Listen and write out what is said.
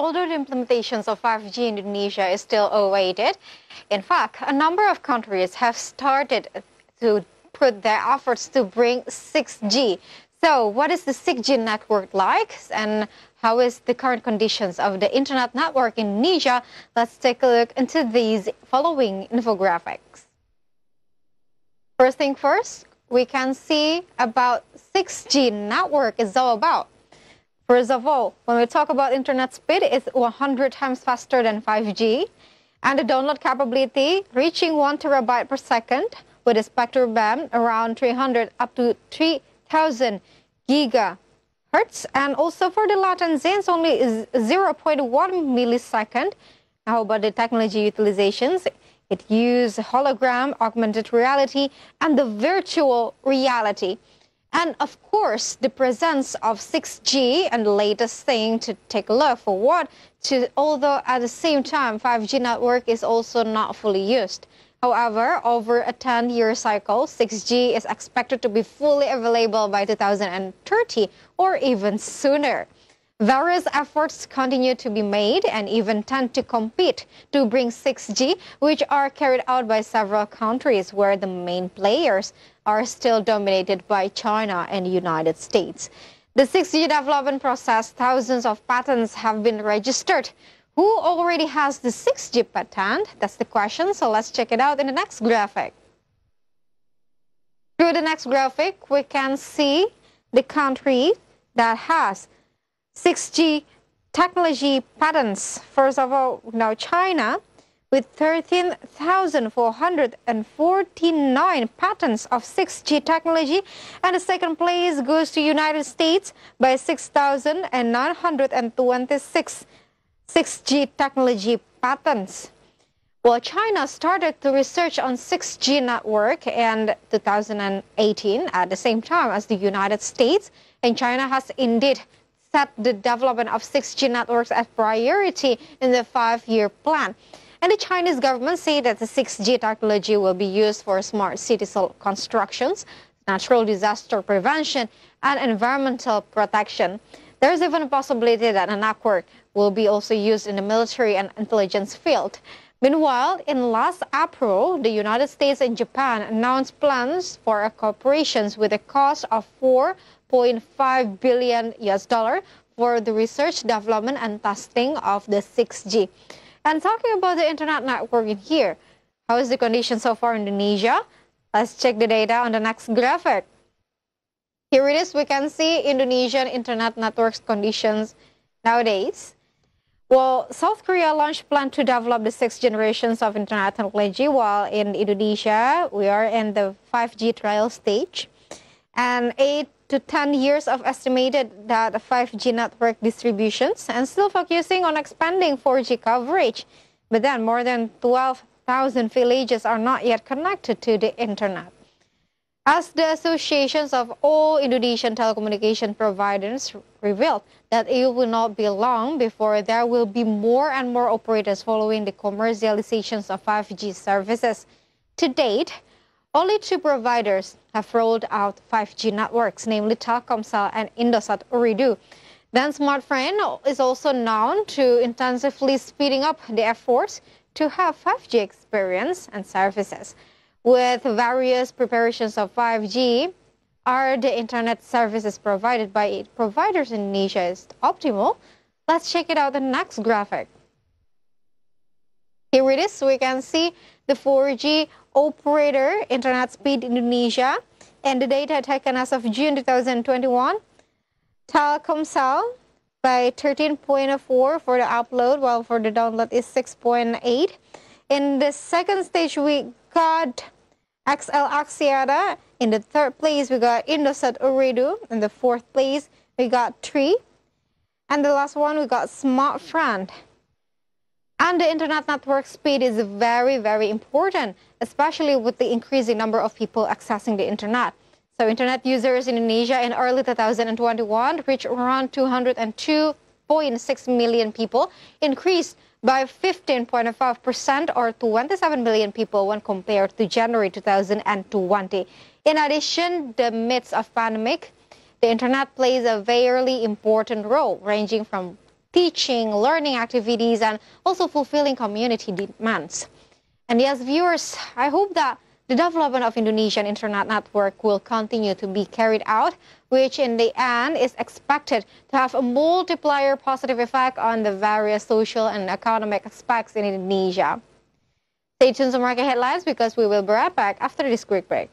although the implementations of 5G in Indonesia is still awaited, in fact, a number of countries have started to put their efforts to bring 6G. So what is the 6G network like and how is the current conditions of the internet network in Indonesia? Let's take a look into these following infographics. First thing first, we can see about 6G network is all about. First of all, when we talk about internet speed, it's 100 times faster than 5G. And the download capability reaching 1 terabyte per second with a spectrum band around 300 up to 3000 gigahertz. And also for the latency, it's only 0.1 millisecond. How about the technology utilizations? It uses hologram, augmented reality, and the virtual reality. And of course, the presence of 6G and the latest thing to take a look forward to, although at the same time, 5G network is also not fully used. However, over a 10-year cycle, 6G is expected to be fully available by 2030 or even sooner. Various efforts continue to be made and even tend to compete to bring 6G, which are carried out by several countries where the main players are still dominated by China and the United States. The 6 g development process, thousands of patents have been registered. Who already has the 6G patent? That's the question, so let's check it out in the next graphic. Through the next graphic, we can see the country that has 6G technology patents. First of all, now China, with 13,449 patents of 6G technology and the second place goes to United States by 6,926 6G technology patents. Well, China started to research on 6G network in 2018 at the same time as the United States and China has indeed set the development of 6G networks as priority in the five-year plan. And the Chinese government say that the 6G technology will be used for smart city constructions, natural disaster prevention, and environmental protection. There is even a possibility that a network will be also used in the military and intelligence field. Meanwhile, in last April, the United States and Japan announced plans for a cooperation with a cost of 4.5 billion US dollar for the research, development, and testing of the 6G. And talking about the internet networking here, how is the condition so far in Indonesia? Let's check the data on the next graphic. Here it is, we can see Indonesian internet networks conditions nowadays. Well, South Korea launched plan to develop the sixth generations of internet technology, while in Indonesia, we are in the 5G trial stage. And eight to 10 years of estimated that 5G network distributions and still focusing on expanding 4G coverage. But then more than 12,000 villages are not yet connected to the internet. As the associations of all Indonesian telecommunication providers revealed that it will not be long before there will be more and more operators following the commercializations of 5G services. To date, only two providers have rolled out 5G networks, namely Telkomsel and Indosat Ooredoo. Then Smartfren is also known to intensively speeding up the efforts to have 5G experience and services. With various preparations of 5G, are the internet services provided by providers in Indonesia is optimal? Let's check it out the next graphic. Here it is, we can see the 4G operator internet speed Indonesia and the data taken as of June 2021. Telkomsel by 13.4 for the upload while for the download is 6.8. In the second stage we got XL Axiata. In the third place we got Indosat Ooredoo. In the fourth place we got 3. And the last one we got Smart Friend. And the internet network speed is very, very important, especially with the increasing number of people accessing the internet. So internet users in Indonesia in early 2021 reached around 202.6 million people, increased by 15.5% or 27 million people when compared to January 2020. In addition, the midst of pandemic, the internet plays a very important role, ranging from teaching, learning activities, and also fulfilling community demands. And yes, viewers, I hope that the development of Indonesian Internet Network will continue to be carried out, which in the end is expected to have a multiplier positive effect on the various social and economic aspects in Indonesia. Stay tuned to Market Headlines because we will be right back after this quick break.